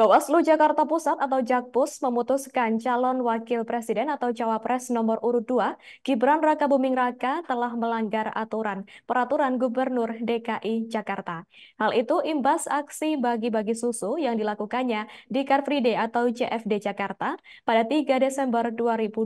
Bawaslu Jakarta Pusat atau Jakpus memutuskan calon wakil presiden atau cawapres nomor urut 2, Gibran Raka Buming Raka telah melanggar aturan peraturan Gubernur DKI Jakarta. Hal itu imbas aksi bagi-bagi susu yang dilakukannya di Car Free Day atau CFD Jakarta pada 3 Desember 2023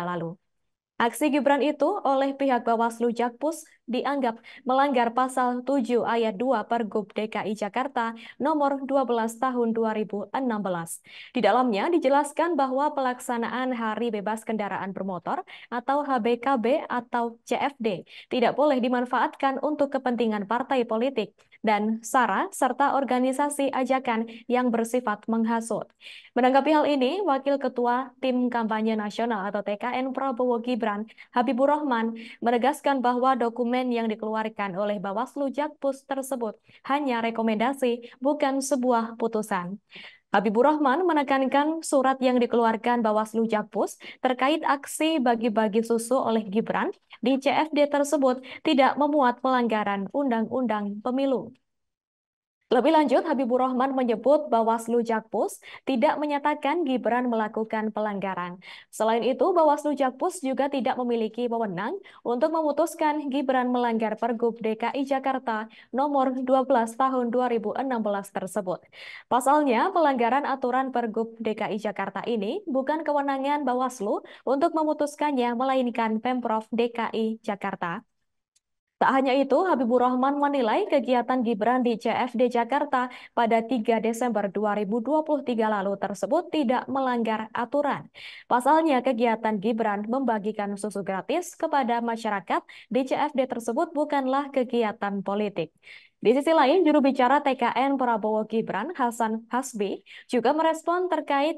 lalu. Aksi Gibran itu oleh pihak Bawaslu Jakpus dianggap melanggar pasal 7 ayat 2 Pergub DKI Jakarta nomor 12 tahun 2016. Di dalamnya dijelaskan bahwa pelaksanaan Hari Bebas Kendaraan Bermotor atau HBKB atau CFD tidak boleh dimanfaatkan untuk kepentingan partai politik dan SARA serta organisasi ajakan yang bersifat menghasut. Menanggapi hal ini, Wakil Ketua Tim Kampanye Nasional atau TKN Prabowo Gibran, Habibur Rahman, menegaskan bahwa dokumen dokumen yang dikeluarkan oleh Bawaslu Jakpus tersebut hanya rekomendasi, bukan sebuah putusan. Habibur Rahman menekankan surat yang dikeluarkan Bawaslu Jakpus terkait aksi bagi-bagi susu oleh Gibran di CFD tersebut tidak memuat pelanggaran Undang-Undang Pemilu. Lebih lanjut, Habibur Rahman menyebut Bawaslu Jakpus tidak menyatakan Gibran melakukan pelanggaran. Selain itu, Bawaslu Jakpus juga tidak memiliki wewenang untuk memutuskan Gibran melanggar Pergub DKI Jakarta nomor 12 tahun 2016 tersebut. Pasalnya, pelanggaran aturan Pergub DKI Jakarta ini bukan kewenangan Bawaslu untuk memutuskannya melainkan Pemprov DKI Jakarta. Tak hanya itu, Habibur Rahman menilai kegiatan Gibran di CFD Jakarta pada 3 Desember 2023 lalu tersebut tidak melanggar aturan. Pasalnya, kegiatan Gibran membagikan susu gratis kepada masyarakat di CFD tersebut bukanlah kegiatan politik. Di sisi lain, juru bicara TKN Prabowo Gibran, Hasan Hasbi, juga merespon terkait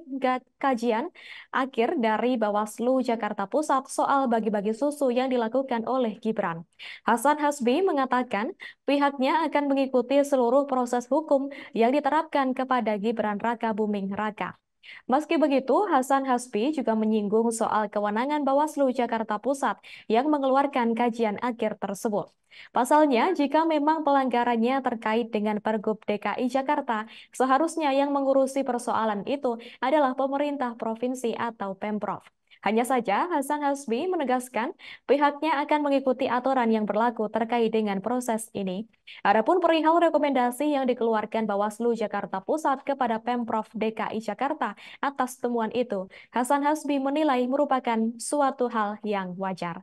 kajian akhir dari Bawaslu Jakarta Pusat soal bagi-bagi susu yang dilakukan oleh Gibran. Hasan Hasbi mengatakan pihaknya akan mengikuti seluruh proses hukum yang diterapkan kepada Gibran Raka Buming Raka. Meski begitu, Hasan Hasbi juga menyinggung soal kewenangan Bawaslu Jakarta Pusat yang mengeluarkan kajian akhir tersebut. Pasalnya, jika memang pelanggarannya terkait dengan Pergub DKI Jakarta, seharusnya yang mengurusi persoalan itu adalah pemerintah provinsi atau Pemprov. Hanya saja, Hasan Hasbi menegaskan pihaknya akan mengikuti aturan yang berlaku terkait dengan proses ini. Adapun perihal rekomendasi yang dikeluarkan Bawaslu Jakarta Pusat kepada Pemprov DKI Jakarta atas temuan itu, Hasan Hasbi menilai merupakan suatu hal yang wajar.